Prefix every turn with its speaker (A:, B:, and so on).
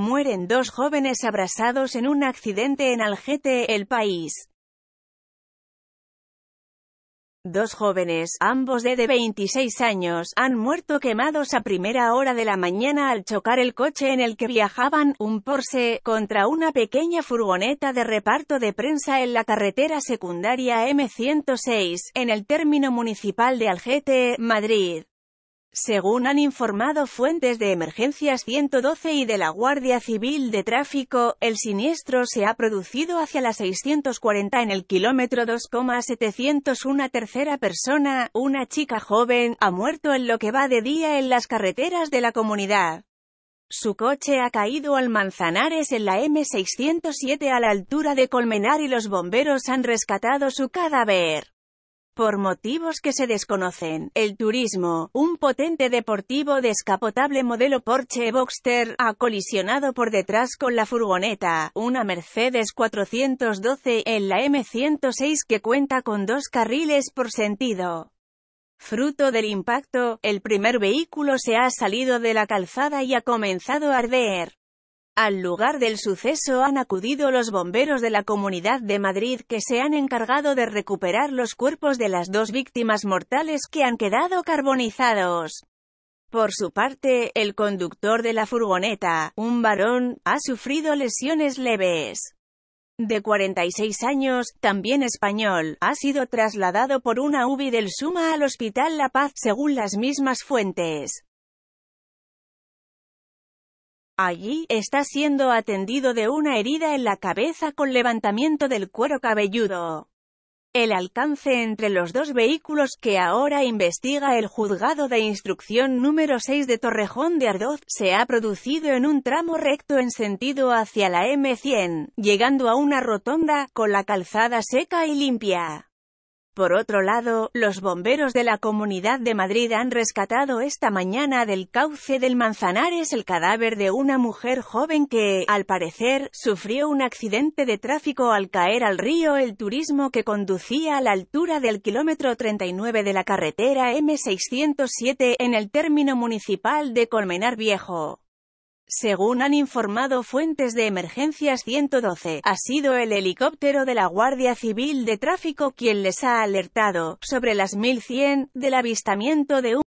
A: Mueren dos jóvenes abrasados en un accidente en Algete, el país. Dos jóvenes, ambos de, de 26 años, han muerto quemados a primera hora de la mañana al chocar el coche en el que viajaban, un Porsche, contra una pequeña furgoneta de reparto de prensa en la carretera secundaria M106, en el término municipal de Algete, Madrid. Según han informado fuentes de Emergencias 112 y de la Guardia Civil de Tráfico, el siniestro se ha producido hacia las 640 en el kilómetro 2,701. Una tercera persona, una chica joven, ha muerto en lo que va de día en las carreteras de la comunidad. Su coche ha caído al Manzanares en la M607 a la altura de Colmenar y los bomberos han rescatado su cadáver por motivos que se desconocen. El turismo, un potente deportivo descapotable modelo Porsche Boxster, ha colisionado por detrás con la furgoneta, una Mercedes 412 en la M106 que cuenta con dos carriles por sentido. Fruto del impacto, el primer vehículo se ha salido de la calzada y ha comenzado a arder. Al lugar del suceso han acudido los bomberos de la Comunidad de Madrid que se han encargado de recuperar los cuerpos de las dos víctimas mortales que han quedado carbonizados. Por su parte, el conductor de la furgoneta, un varón, ha sufrido lesiones leves. De 46 años, también español, ha sido trasladado por una UBI del Suma al Hospital La Paz, según las mismas fuentes. Allí, está siendo atendido de una herida en la cabeza con levantamiento del cuero cabelludo. El alcance entre los dos vehículos que ahora investiga el juzgado de instrucción número 6 de Torrejón de Ardoz se ha producido en un tramo recto en sentido hacia la M100, llegando a una rotonda, con la calzada seca y limpia. Por otro lado, los bomberos de la Comunidad de Madrid han rescatado esta mañana del cauce del Manzanares el cadáver de una mujer joven que, al parecer, sufrió un accidente de tráfico al caer al río el turismo que conducía a la altura del kilómetro 39 de la carretera M607 en el término municipal de Colmenar Viejo. Según han informado fuentes de emergencias 112, ha sido el helicóptero de la Guardia Civil de Tráfico quien les ha alertado, sobre las 1100, del avistamiento de un